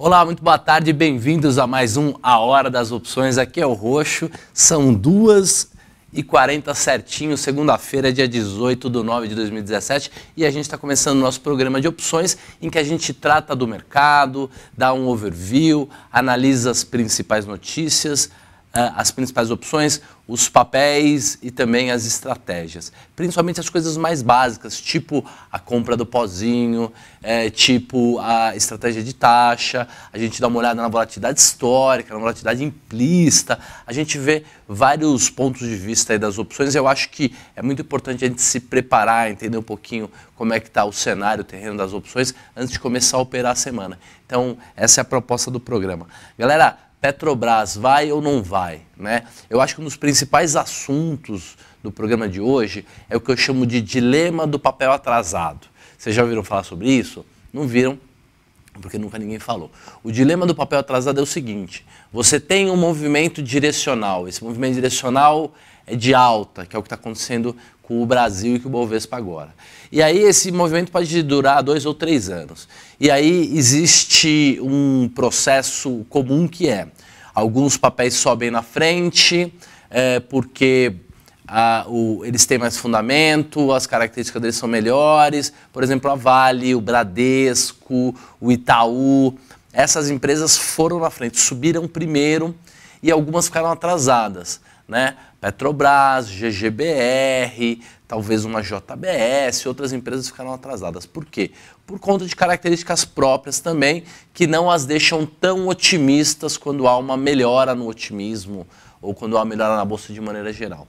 Olá, muito boa tarde, bem-vindos a mais um A Hora das Opções. Aqui é o Roxo, são duas e 40 certinho, segunda-feira, dia 18 de 9 de 2017. E a gente está começando o nosso programa de opções, em que a gente trata do mercado, dá um overview, analisa as principais notícias, eh, as principais opções, os papéis e também as estratégias, principalmente as coisas mais básicas, tipo a compra do pozinho, é, tipo a estratégia de taxa, a gente dá uma olhada na volatilidade histórica, na volatilidade implícita, a gente vê vários pontos de vista das opções. Eu acho que é muito importante a gente se preparar, entender um pouquinho como é que está o cenário, o terreno das opções, antes de começar a operar a semana. Então, essa é a proposta do programa. Galera, Petrobras vai ou não vai? Né? Eu acho que um dos principais assuntos do programa de hoje é o que eu chamo de dilema do papel atrasado. Vocês já ouviram falar sobre isso? Não viram, porque nunca ninguém falou. O dilema do papel atrasado é o seguinte: você tem um movimento direcional. Esse movimento direcional de alta, que é o que está acontecendo com o Brasil e com o Bovespa agora. E aí esse movimento pode durar dois ou três anos. E aí existe um processo comum que é alguns papéis sobem na frente é, porque a, o, eles têm mais fundamento, as características deles são melhores. Por exemplo, a Vale, o Bradesco, o Itaú, essas empresas foram na frente, subiram primeiro e algumas ficaram atrasadas, né? Petrobras, GGBR, talvez uma JBS, outras empresas ficaram atrasadas. Por quê? Por conta de características próprias também que não as deixam tão otimistas quando há uma melhora no otimismo ou quando há uma melhora na bolsa de maneira geral.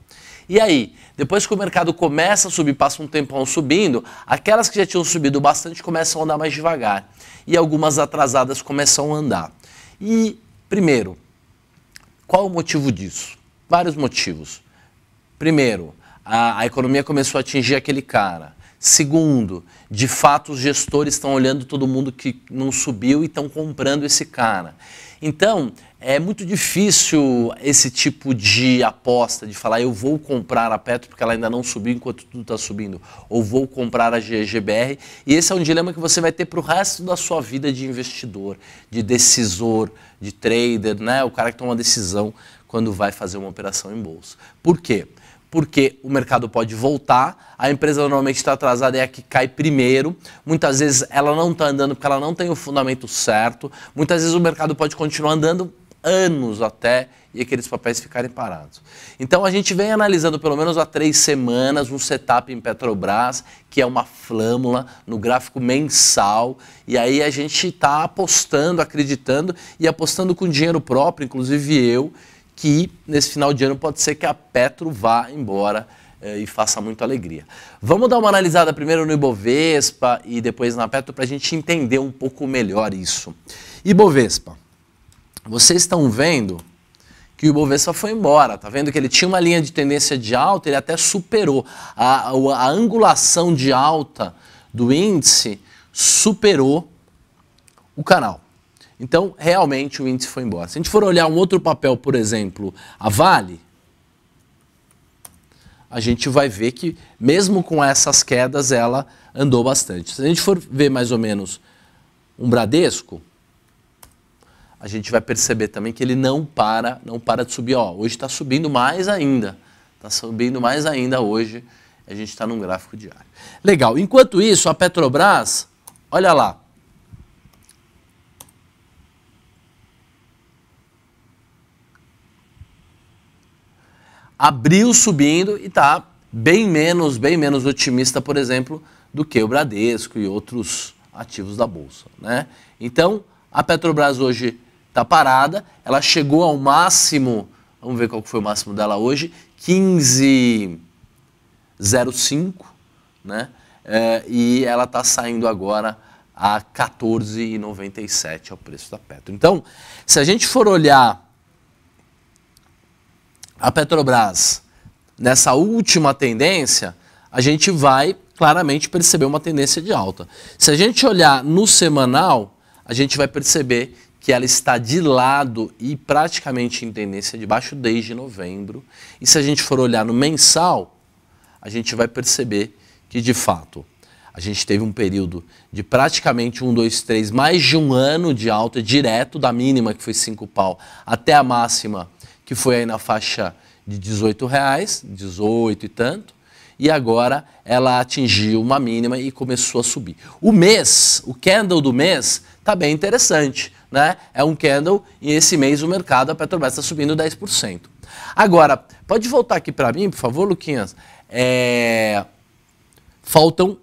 E aí, depois que o mercado começa a subir, passa um tempão subindo, aquelas que já tinham subido bastante começam a andar mais devagar. E algumas atrasadas começam a andar. E, primeiro, qual o motivo disso? Vários motivos. Primeiro, a, a economia começou a atingir aquele cara. Segundo, de fato os gestores estão olhando todo mundo que não subiu e estão comprando esse cara. Então, é muito difícil esse tipo de aposta, de falar eu vou comprar a Petro porque ela ainda não subiu enquanto tudo está subindo, ou vou comprar a GGBR. E esse é um dilema que você vai ter para o resto da sua vida de investidor, de decisor, de trader, né? o cara que toma uma decisão quando vai fazer uma operação em bolsa. Por quê? Porque o mercado pode voltar, a empresa normalmente está atrasada é a que cai primeiro. Muitas vezes ela não está andando porque ela não tem o fundamento certo. Muitas vezes o mercado pode continuar andando anos até e aqueles papéis ficarem parados. Então a gente vem analisando pelo menos há três semanas um setup em Petrobras, que é uma flâmula no gráfico mensal, e aí a gente está apostando, acreditando e apostando com dinheiro próprio, inclusive eu, que nesse final de ano pode ser que a Petro vá embora eh, e faça muita alegria. Vamos dar uma analisada primeiro no Ibovespa e depois na Petro para a gente entender um pouco melhor isso. Ibovespa, vocês estão vendo que o Ibovespa foi embora, tá vendo que ele tinha uma linha de tendência de alta, ele até superou a, a, a angulação de alta do índice, superou o canal. Então, realmente, o índice foi embora. Se a gente for olhar um outro papel, por exemplo, a Vale, a gente vai ver que, mesmo com essas quedas, ela andou bastante. Se a gente for ver mais ou menos um Bradesco, a gente vai perceber também que ele não para, não para de subir. Ó, hoje está subindo mais ainda. Está subindo mais ainda hoje. A gente está num gráfico diário. Legal. Enquanto isso, a Petrobras, olha lá, abriu subindo e está bem menos, bem menos otimista, por exemplo, do que o Bradesco e outros ativos da bolsa, né? Então, a Petrobras hoje está parada, ela chegou ao máximo, vamos ver qual foi o máximo dela hoje, 15,05, né? É, e ela está saindo agora a 14,97 ao é preço da Petro. Então, se a gente for olhar a Petrobras nessa última tendência, a gente vai claramente perceber uma tendência de alta. Se a gente olhar no semanal, a gente vai perceber que ela está de lado e praticamente em tendência de baixo desde novembro. E se a gente for olhar no mensal, a gente vai perceber que de fato a gente teve um período de praticamente um, dois, três, mais de um ano de alta direto da mínima que foi cinco pau até a máxima que foi aí na faixa de 18 reais, 18 e tanto, e agora ela atingiu uma mínima e começou a subir. O mês, o candle do mês, está bem interessante, né? É um candle e esse mês o mercado, a Petrobras está subindo 10%. Agora, pode voltar aqui para mim, por favor, Luquinhas? É... Faltam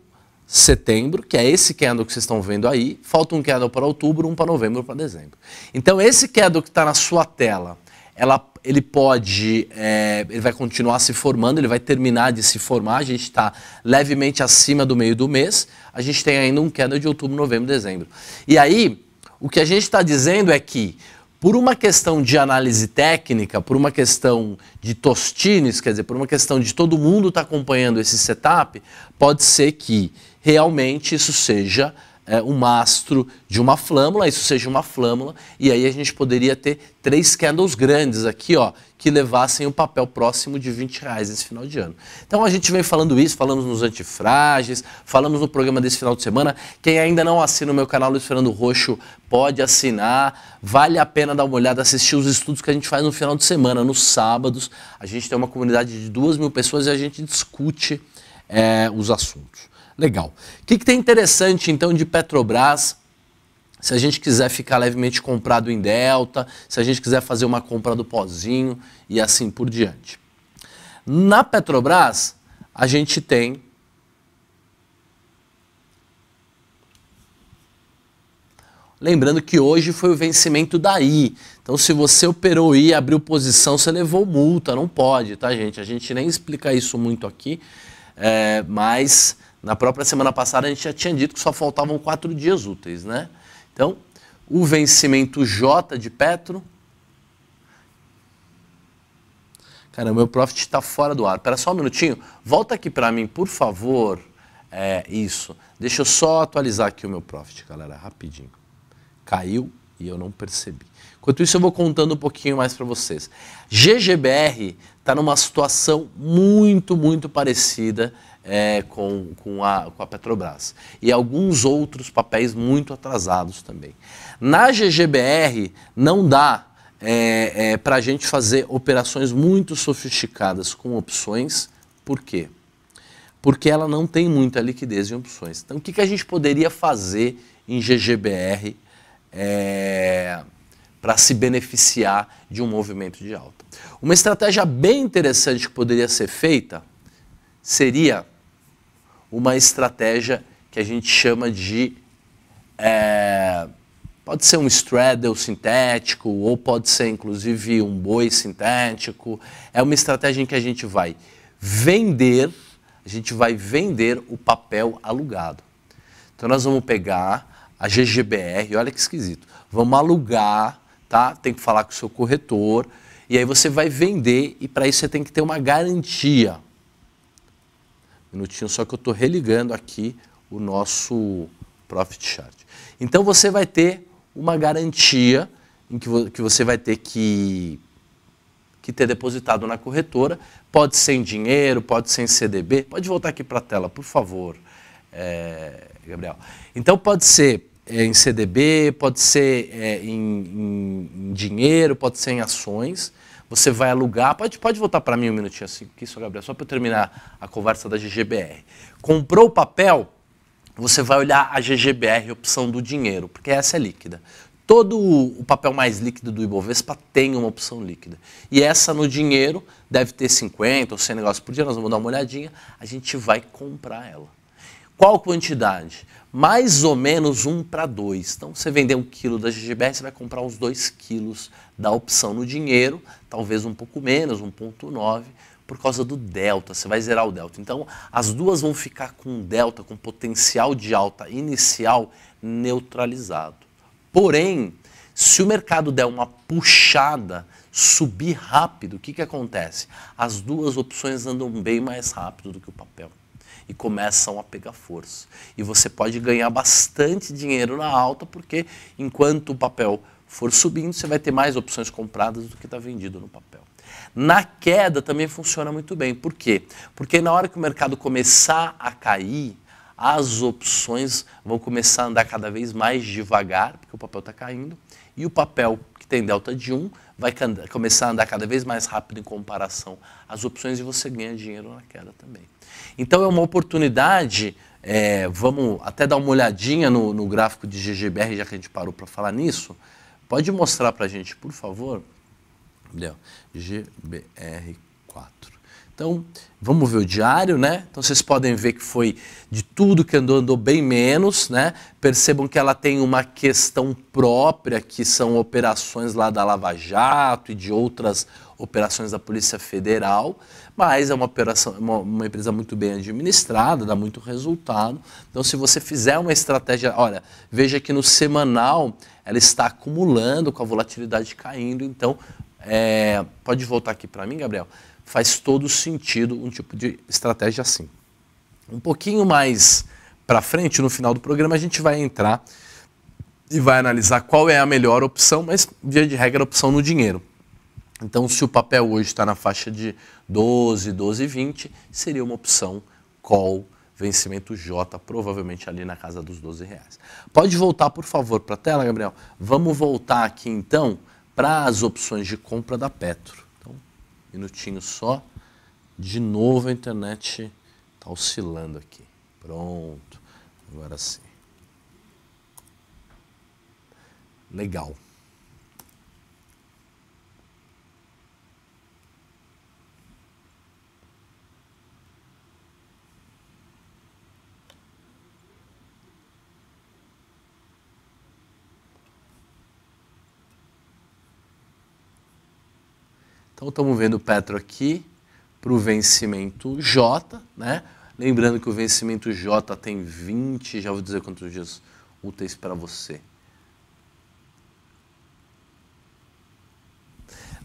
setembro, que é esse candle que vocês estão vendo aí, falta um candle para outubro, um para novembro, um para dezembro. Então, esse candle que está na sua tela, ela, ele pode, é, ele vai continuar se formando, ele vai terminar de se formar. A gente está levemente acima do meio do mês. A gente tem ainda um queda de outubro, novembro, dezembro. E aí, o que a gente está dizendo é que, por uma questão de análise técnica, por uma questão de tostines, quer dizer, por uma questão de todo mundo estar tá acompanhando esse setup, pode ser que realmente isso seja é, um mastro de uma flâmula, isso seja uma flâmula, e aí a gente poderia ter três candles grandes aqui, ó, que levassem o um papel próximo de 20 reais esse final de ano. Então a gente vem falando isso, falamos nos antifrágeis, falamos no programa desse final de semana. Quem ainda não assina o meu canal Luiz Fernando Roxo pode assinar. Vale a pena dar uma olhada, assistir os estudos que a gente faz no final de semana, nos sábados. A gente tem uma comunidade de duas mil pessoas e a gente discute é, os assuntos. Legal. O que, que tem interessante então de Petrobras? Se a gente quiser ficar levemente comprado em Delta, se a gente quiser fazer uma compra do pozinho e assim por diante. Na Petrobras, a gente tem Lembrando que hoje foi o vencimento da I. Então, se você operou I, abriu posição, você levou multa. Não pode, tá, gente? A gente nem explica isso muito aqui, é, mas na própria semana passada a gente já tinha dito que só faltavam quatro dias úteis, né? Então, o vencimento J de Petro. Cara, meu profit está fora do ar. Espera só um minutinho. Volta aqui para mim, por favor. É isso. Deixa eu só atualizar aqui o meu profit, galera, rapidinho. Caiu e eu não percebi. Enquanto isso, eu vou contando um pouquinho mais para vocês. GGBR está numa situação muito, muito parecida é, com, com, a, com a Petrobras. E alguns outros papéis muito atrasados também. Na GGBR, não dá é, é, para a gente fazer operações muito sofisticadas com opções. Por quê? Porque ela não tem muita liquidez em opções. Então, o que, que a gente poderia fazer em GGBR é, para se beneficiar de um movimento de alta? Uma estratégia bem interessante que poderia ser feita seria uma estratégia que a gente chama de. É, pode ser um straddle sintético, ou pode ser inclusive um boi sintético. É uma estratégia em que a gente vai vender, a gente vai vender o papel alugado. Então nós vamos pegar a GGBR, olha que esquisito. Vamos alugar, tá? Tem que falar com o seu corretor. E aí você vai vender e para isso você tem que ter uma garantia minutinho só que eu estou religando aqui o nosso profit chart. Então você vai ter uma garantia em que, vo que você vai ter que, que ter depositado na corretora. Pode ser em dinheiro, pode ser em CDB. Pode voltar aqui para a tela, por favor, é, Gabriel. Então pode ser é, em CDB, pode ser é, em, em, em dinheiro, pode ser em ações. Você vai alugar. Pode, pode voltar para mim um minutinho assim, aqui, Gabriel, só para eu terminar a conversa da GGBR. Comprou o papel, você vai olhar a GGBR, opção do dinheiro, porque essa é líquida. Todo o papel mais líquido do Ibovespa tem uma opção líquida. E essa no dinheiro deve ter 50 ou 100 negócios por dia, nós vamos dar uma olhadinha, a gente vai comprar ela. Qual quantidade? Mais ou menos um para dois. Então, você vender um quilo da GGBR, você vai comprar os dois quilos da opção no dinheiro, talvez um pouco menos, 1,9, por causa do delta. Você vai zerar o delta. Então, as duas vão ficar com delta, com potencial de alta inicial neutralizado. Porém, se o mercado der uma puxada, subir rápido, o que, que acontece? As duas opções andam bem mais rápido do que o papel e começam a pegar força. E você pode ganhar bastante dinheiro na alta, porque enquanto o papel for subindo, você vai ter mais opções compradas do que está vendido no papel. Na queda também funciona muito bem. Por quê? Porque na hora que o mercado começar a cair, as opções vão começar a andar cada vez mais devagar, porque o papel está caindo, e o papel que tem delta de 1 vai começar a andar cada vez mais rápido em comparação às opções e você ganha dinheiro na queda também. Então é uma oportunidade, é, vamos até dar uma olhadinha no, no gráfico de GGBR, já que a gente parou para falar nisso. Pode mostrar para a gente, por favor? GBR4. Então, vamos ver o diário, né? Então, vocês podem ver que foi de tudo que andou, andou bem menos, né? Percebam que ela tem uma questão própria, que são operações lá da Lava Jato e de outras operações da Polícia Federal, mas é uma, operação, é uma, uma, empresa muito bem administrada, dá muito resultado. Então, se você fizer uma estratégia, olha, veja que no semanal ela está acumulando com a volatilidade caindo, então é, pode voltar aqui para mim, Gabriel. Faz todo sentido um tipo de estratégia assim. Um pouquinho mais para frente, no final do programa, a gente vai entrar e vai analisar qual é a melhor opção, mas via de regra, a opção no dinheiro. Então, se o papel hoje está na faixa de 12, 12, 20, seria uma opção call, vencimento J, provavelmente ali na casa dos 12 reais. Pode voltar, por favor, para a tela, Gabriel. Vamos voltar aqui, então, para as opções de compra da Petro. Então, um minutinho só. De novo a internet está oscilando aqui. Pronto. Agora sim. Legal. Então estamos vendo Petro aqui para o vencimento J, né? Lembrando que o vencimento J tem 20, já vou dizer quantos dias úteis para você.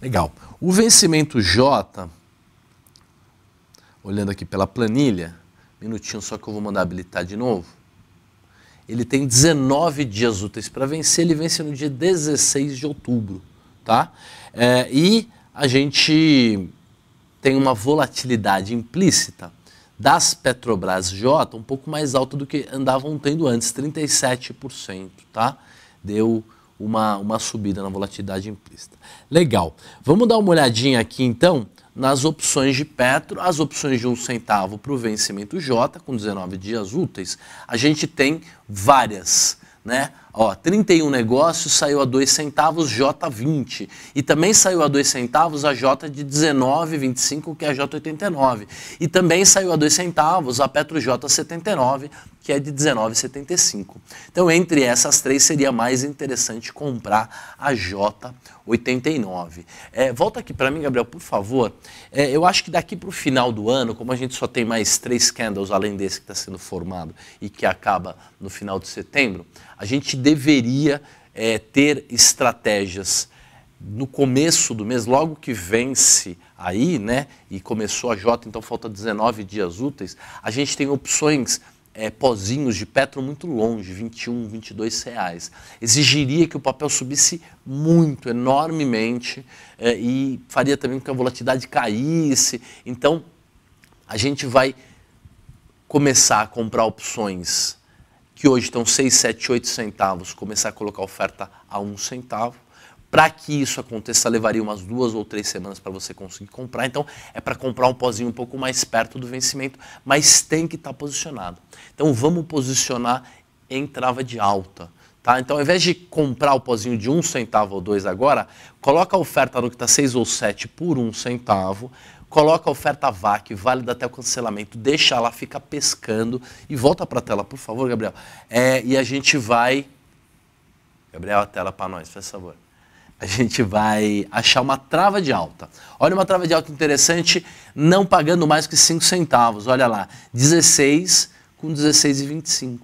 Legal. O vencimento J, olhando aqui pela planilha, minutinho só que eu vou mandar habilitar de novo. Ele tem 19 dias úteis para vencer, ele vence no dia 16 de outubro, tá? É, e a gente tem uma volatilidade implícita das Petrobras J um pouco mais alta do que andavam tendo antes, 37%, tá? Deu uma, uma subida na volatilidade implícita. Legal. Vamos dar uma olhadinha aqui então nas opções de Petro, as opções de um centavo para o vencimento J, com 19 dias úteis, a gente tem várias, né? Ó, 31 negócios saiu a 2 centavos J20 e também saiu a 2 centavos a J de 19,25 que é a J89 e também saiu a 2 centavos a Petro J79 que é de 19,75. Então entre essas três seria mais interessante comprar a J89. É, volta aqui para mim, Gabriel, por favor. É, eu acho que daqui para o final do ano, como a gente só tem mais três candles além desse que está sendo formado e que acaba no final de setembro, a gente deveria é, ter estratégias no começo do mês, logo que vence aí, né, e começou a Jota, então falta 19 dias úteis, a gente tem opções é, pozinhos de Petro muito longe, 21, 22 reais. Exigiria que o papel subisse muito, enormemente, é, e faria também com que a volatilidade caísse. Então, a gente vai começar a comprar opções que hoje estão 6, 7, 8 centavos, começar a colocar oferta a 1 centavo. Para que isso aconteça, levaria umas duas ou três semanas para você conseguir comprar. Então, é para comprar um pozinho um pouco mais perto do vencimento, mas tem que estar tá posicionado. Então, vamos posicionar em trava de alta. Tá? Então, ao invés de comprar o pozinho de um centavo ou dois agora, coloca a oferta no que está seis ou sete por um centavo, coloca a oferta VAC, válida até o cancelamento, deixa lá, fica pescando e volta para a tela, por favor, Gabriel. É, e a gente vai. Gabriel, a tela para nós, faz favor. A gente vai achar uma trava de alta. Olha uma trava de alta interessante, não pagando mais que 5 centavos. Olha lá, 16 com 16,25.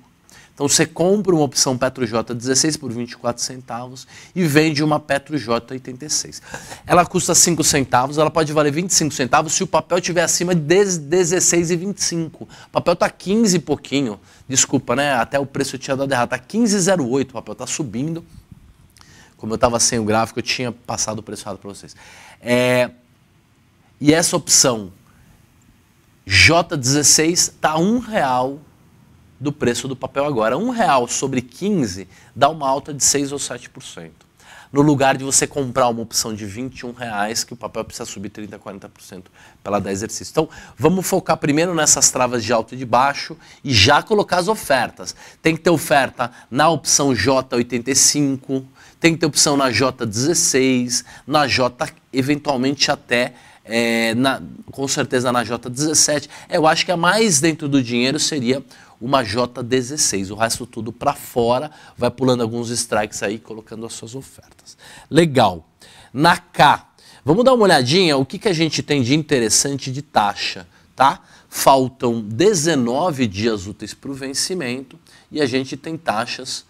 Então você compra uma opção Petro j 16 por 24 centavos e vende uma Petro j 86. Ela custa 5 centavos, ela pode valer 25 centavos se o papel estiver acima de e 16,25. O papel está 15 e pouquinho. Desculpa, né? Até o preço eu tinha dado errado. Está 15,08, o papel está subindo. Como eu estava sem o gráfico, eu tinha passado o preço errado para vocês. É... E essa opção J16 está R$ 1,00 do preço do papel agora. Um real sobre 15 dá uma alta de 6 ou 7%. No lugar de você comprar uma opção de 21 reais, que o papel precisa subir 30%, 40% para dar exercício. Então, vamos focar primeiro nessas travas de alto e de baixo e já colocar as ofertas. Tem que ter oferta na opção J85, tem que ter opção na J16, na J, eventualmente até é, na, com certeza na J17. Eu acho que a mais dentro do dinheiro seria uma J16. O resto tudo para fora, vai pulando alguns strikes aí, colocando as suas ofertas. Legal. Na K, vamos dar uma olhadinha o que, que a gente tem de interessante de taxa, tá? Faltam 19 dias úteis para o vencimento e a gente tem taxas,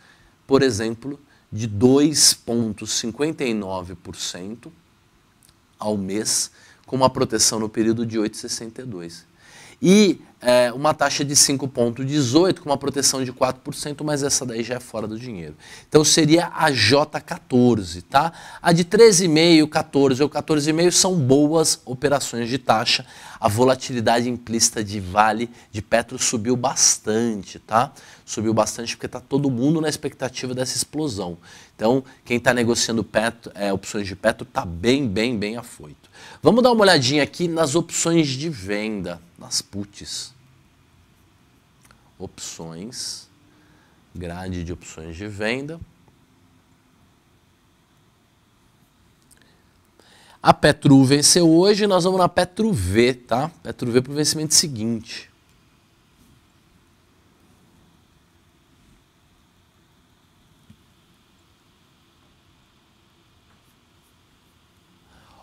por exemplo, de 2,59% ao mês, com uma proteção no período de 8,62%. E é, uma taxa de 5,18 com uma proteção de 4%, mas essa daí já é fora do dinheiro. Então seria a J14, tá? A de 13,5, 14 ou 14,5 são boas operações de taxa. A volatilidade implícita de Vale de Petro subiu bastante, tá? Subiu bastante porque está todo mundo na expectativa dessa explosão. Então, quem está negociando petro, é, opções de Petro está bem, bem, bem afoito. Vamos dar uma olhadinha aqui nas opções de venda, nas puts opções, grade de opções de venda. A Petru venceu hoje, nós vamos na Petru V, tá? Petru V para o vencimento seguinte.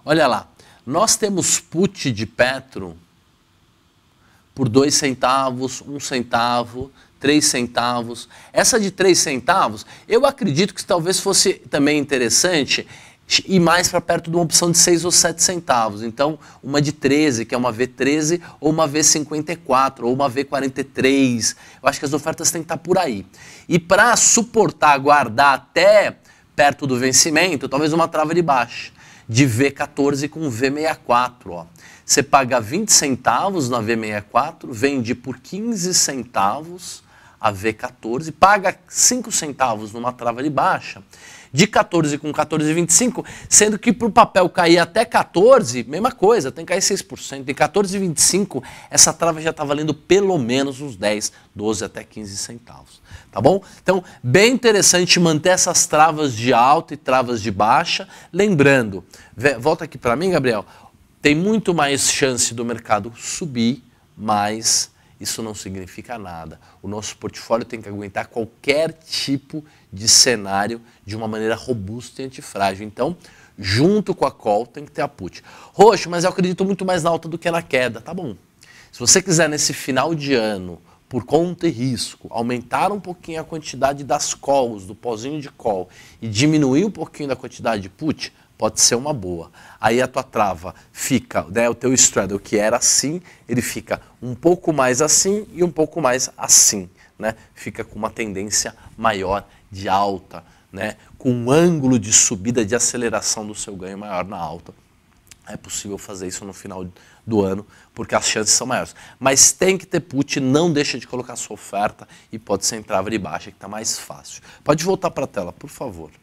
Olha lá, nós temos put de Petro por dois centavos, um centavo, três centavos. Essa de três centavos, eu acredito que talvez fosse também interessante e mais para perto de uma opção de seis ou sete centavos. Então, uma de 13, que é uma V13, ou uma V54, ou uma V43. Eu acho que as ofertas têm que estar tá por aí. E para suportar, guardar até perto do vencimento, talvez uma trava de baixo de V14 com V64. Ó. Você paga 20 centavos na V64, vende por 15 centavos a V14, paga 5 centavos numa trava de baixa, de 14 com 14,25, sendo que para o papel cair até 14, mesma coisa, tem que cair 6%. Em 14,25, essa trava já está valendo pelo menos uns 10, 12 até 15 centavos. Tá bom? Então, bem interessante manter essas travas de alta e travas de baixa. Lembrando, volta aqui para mim, Gabriel, tem muito mais chance do mercado subir, mas isso não significa nada. O nosso portfólio tem que aguentar qualquer tipo de cenário de uma maneira robusta e antifrágil. Então, junto com a call, tem que ter a put. Roxo, mas eu acredito muito mais na alta do que na queda. Tá bom. Se você quiser, nesse final de ano, por conta e risco, aumentar um pouquinho a quantidade das calls, do pozinho de call, e diminuir um pouquinho da quantidade de put, pode ser uma boa. Aí a tua trava fica, né, o teu straddle, que era assim, ele fica um pouco mais assim e um pouco mais assim. Né? Fica com uma tendência maior de alta, né? com um ângulo de subida de aceleração do seu ganho maior na alta. É possível fazer isso no final do ano, porque as chances são maiores. Mas tem que ter put, não deixa de colocar sua oferta e pode ser em trava de baixa, que está mais fácil. Pode voltar para a tela, por favor.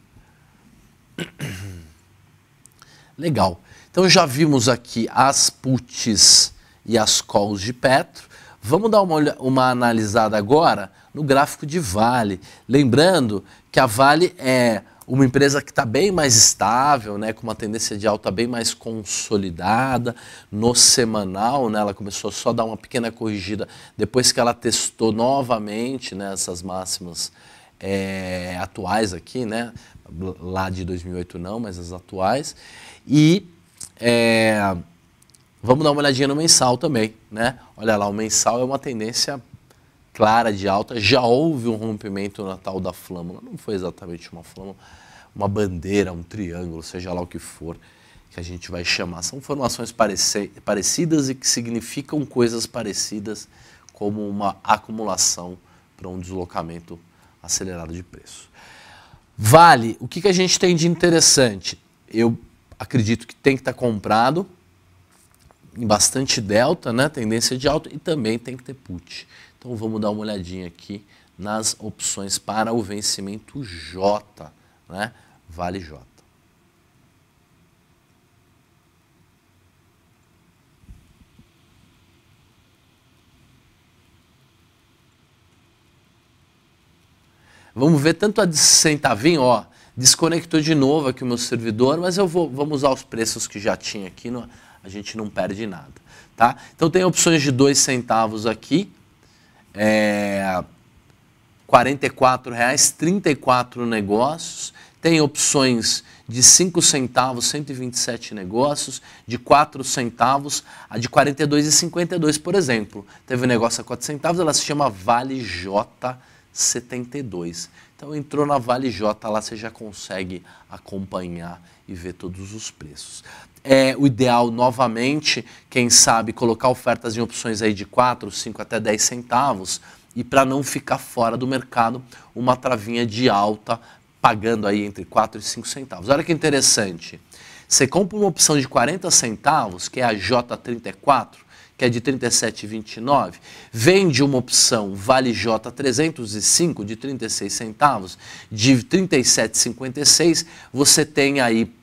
Legal. Então já vimos aqui as puts e as calls de Petro. Vamos dar uma, uma analisada agora no gráfico de Vale. Lembrando que a Vale é uma empresa que está bem mais estável, né, com uma tendência de alta bem mais consolidada no semanal, né, ela começou só a dar uma pequena corrigida depois que ela testou novamente né, essas máximas é, atuais aqui, né? Lá de 2008 não, mas as atuais. E é, vamos dar uma olhadinha no mensal também, né? Olha lá, o mensal é uma tendência clara de alta. Já houve um rompimento na tal da flâmula. Não foi exatamente uma flâmula, uma bandeira, um triângulo, seja lá o que for que a gente vai chamar. São formações parecidas e que significam coisas parecidas como uma acumulação para um deslocamento acelerado de preço. Vale, o que, que a gente tem de interessante? Eu acredito que tem que estar tá comprado em bastante delta, né? tendência de alta, e também tem que ter put. Então vamos dar uma olhadinha aqui nas opções para o vencimento J, né? Vale J. Vamos ver tanto a de centavinho, ó, desconectou de novo aqui o meu servidor, mas eu vou, vamos usar os preços que já tinha aqui, a gente não perde nada, tá? Então tem opções de 2 centavos aqui, é, 44 reais, 34 negócios, tem opções de 5 centavos, 127 negócios, de 4 centavos, a de 42,52, por exemplo. Teve um negócio a 4 centavos, ela se chama Vale J 72. Então entrou na Vale J, lá você já consegue acompanhar e ver todos os preços. É o ideal, novamente, quem sabe, colocar ofertas em opções aí de 4, 5 até 10 centavos e para não ficar fora do mercado, uma travinha de alta pagando aí entre 4 e 5 centavos. Olha que interessante. Você compra uma opção de 40 centavos, que é a J34, que é de 37,29, vende uma opção Vale J 305 de 36 centavos, de 37,56, você tem aí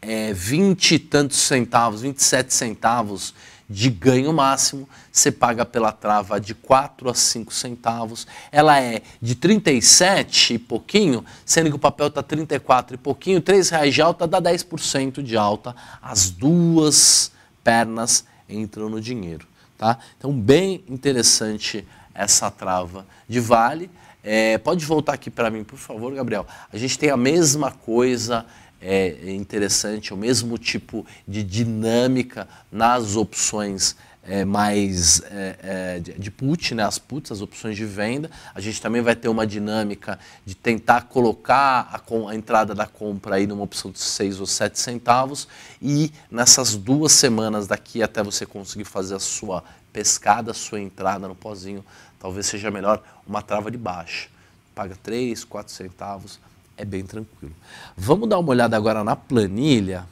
é, 20 e tantos centavos, 27 centavos de ganho máximo, você paga pela trava de 4 a 5 centavos. Ela é de 37 e pouquinho, sendo que o papel está 34 e pouquinho, 3 reais de alta dá 10% de alta. As duas pernas entram no dinheiro. Tá? Então, bem interessante essa trava de vale. É, pode voltar aqui para mim, por favor, Gabriel. A gente tem a mesma coisa é, é interessante, o mesmo tipo de dinâmica nas opções é, mais é, é, de, put, né, as puts, as opções de venda. A gente também vai ter uma dinâmica de tentar colocar a, a entrada da compra aí numa opção de 6 ou 7 centavos e nessas duas semanas daqui até você conseguir fazer a sua pescada, a sua entrada no pozinho, talvez seja melhor uma trava de baixa. Paga 3, 4 centavos, é bem tranquilo. Vamos dar uma olhada agora na planilha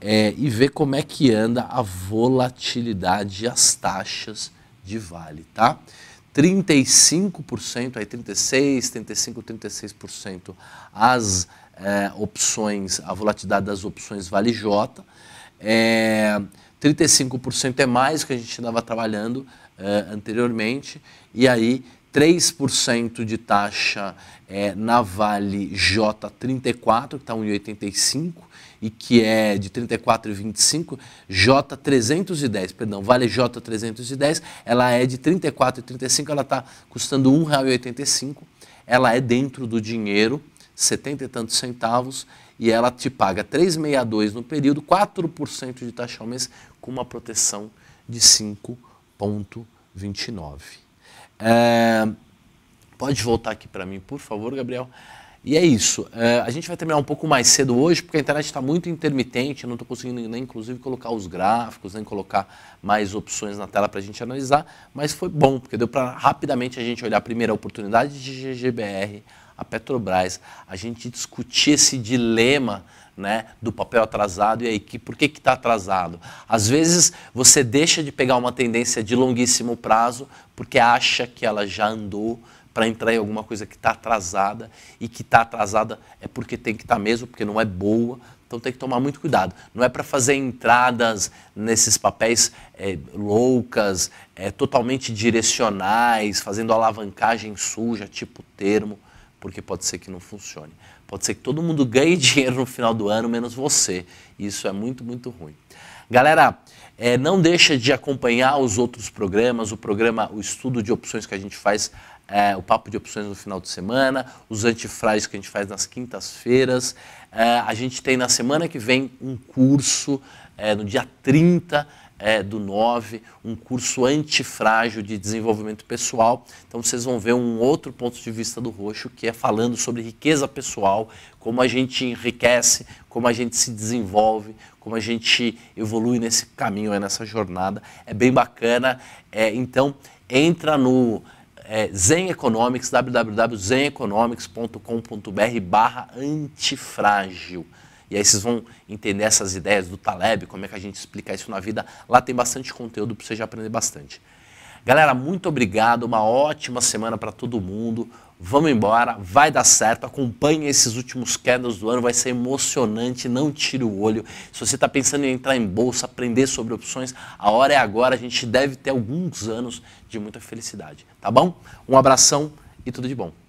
é, e ver como é que anda a volatilidade e as taxas de vale, tá? 35%, aí 36, 35, 36% as é, opções, a volatilidade das opções vale J. É, 35% é mais que a gente estava trabalhando é, anteriormente, e aí 3% de taxa é, na Vale J34, que está 1,85, e que é de 34,25, J310, perdão, vale J310, ela é de 34,35, ela está custando R$ 1,85, ela é dentro do dinheiro, 70 e tantos centavos, e ela te paga 3,62 no período, 4% de taxa ao mês, com uma proteção de 5,29. É, pode voltar aqui para mim, por favor, Gabriel. E é isso. É, a gente vai terminar um pouco mais cedo hoje, porque a internet está muito intermitente, eu não estou conseguindo nem, inclusive, colocar os gráficos, nem colocar mais opções na tela para a gente analisar, mas foi bom, porque deu para rapidamente a gente olhar a primeira oportunidade de GGBR, a Petrobras, a gente discutir esse dilema né, do papel atrasado e aí que, por que está atrasado. Às vezes você deixa de pegar uma tendência de longuíssimo prazo porque acha que ela já andou, para entrar em alguma coisa que está atrasada e que está atrasada é porque tem que estar tá mesmo, porque não é boa. Então tem que tomar muito cuidado. Não é para fazer entradas nesses papéis é, loucas, é, totalmente direcionais, fazendo alavancagem suja, tipo termo, porque pode ser que não funcione. Pode ser que todo mundo ganhe dinheiro no final do ano, menos você. Isso é muito, muito ruim. Galera, é, não deixa de acompanhar os outros programas, o programa, o estudo de opções que a gente faz é, o papo de opções no final de semana, os antifrais que a gente faz nas quintas-feiras. É, a gente tem na semana que vem um curso, é, no dia 30 é, do 9, um curso antifrágil de desenvolvimento pessoal. Então vocês vão ver um outro ponto de vista do Roxo, que é falando sobre riqueza pessoal, como a gente enriquece, como a gente se desenvolve, como a gente evolui nesse caminho, nessa jornada. É bem bacana. É, então entra no é, Zen Economics, www.zeneconomics.com.br barra antifrágil. E aí vocês vão entender essas ideias do Taleb, como é que a gente explica isso na vida. Lá tem bastante conteúdo para você já aprender bastante. Galera, muito obrigado, uma ótima semana para todo mundo. Vamos embora, vai dar certo. Acompanhe esses últimos candles do ano, vai ser emocionante. Não tire o olho. Se você está pensando em entrar em bolsa, aprender sobre opções, a hora é agora. A gente deve ter alguns anos de muita felicidade, tá bom? Um abração e tudo de bom.